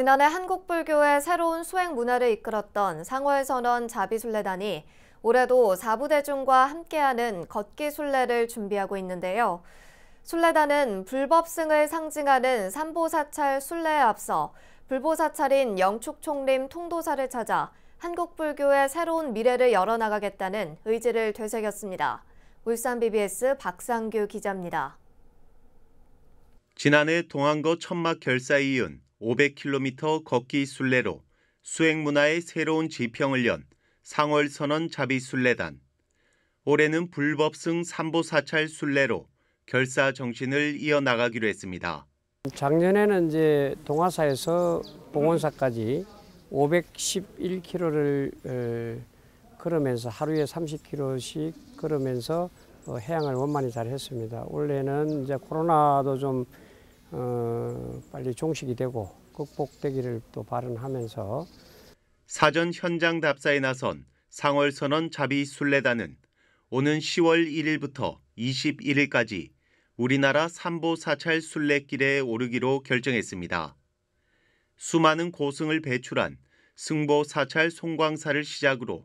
지난해 한국불교의 새로운 수행 문화를 이끌었던 상월선언 자비순례단이 올해도 4부대중과 함께하는 걷기 순례를 준비하고 있는데요. 순례단은 불법승을 상징하는 삼보사찰 순례에 앞서 불보사찰인 영축총림 통도사를 찾아 한국불교의 새로운 미래를 열어나가겠다는 의지를 되새겼습니다. 울산 BBS 박상규 기자입니다. 지난해 동안거 천막 결사 이윤 500km 걷기 순례로 수행문화의 새로운 지평을 연 상월선언 자비순례단. 올해는 불법승 삼보사찰 순례로 결사 정신을 이어나가기로 했습니다. 작년에는 이제 동화사에서 봉원사까지 511km를 어, 걸으면서 하루에 30km씩 걸으면서 어, 해양을 원만히 잘 했습니다. 올해는 이제 코로나도 좀 어, 빨리 종식이 되고 극복되기를 또 발언하면서 사전 현장 답사에 나선 상월선언 자비 순례단은 오는 10월 1일부터 21일까지 우리나라 삼보 사찰 순례길에 오르기로 결정했습니다. 수많은 고승을 배출한 승보 사찰 송광사를 시작으로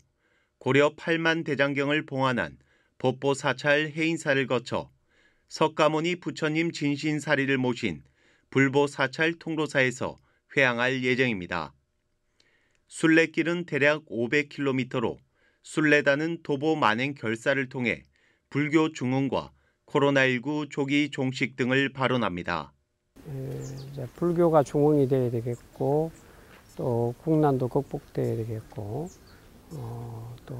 고려 8만 대장경을 봉환한 법보 사찰 해인사를 거쳐 석가모니 부처님 진신사리를 모신 불보 사찰 통로사에서 회항할 예정입니다. 순례길은 대략 500km로 순례단은 도보 만행 결사를 통해 불교 중흥과 코로나19 조기 종식 등을 발언합니다. 예, 불교가 중흥이 돼야 되겠고 또 국난도 극복돼야 되겠고 어, 또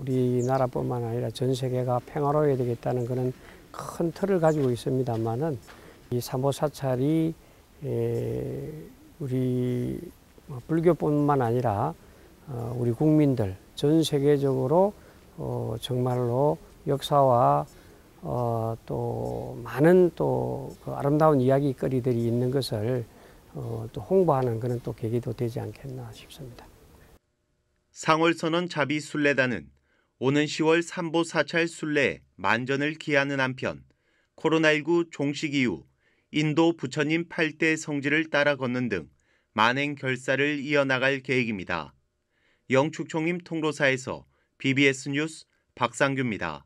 우리나라뿐만 아니라 전 세계가 평화로워야 되겠다는 그런 큰 틀을 가지고 있습니다만은 이 사모 사찰이 우리 뭐 불교뿐만 아니라 어, 우리 국민들 전 세계적으로 어, 정말로 역사와 어, 또 많은 또 그 아름다운 이야기거리들이 있는 것을 어, 또 홍보하는 그런 또 계기도 되지 않겠나 싶습니다. 상월선언 자비 순례단은 오는 10월 삼보 사찰 순례 만전을 기하는 한편 코로나19 종식 이후 인도 부처님 8대 성지를 따라 걷는 등 만행 결사를 이어나갈 계획입니다. 영축총임 통로사에서 BBS 뉴스 박상규입니다.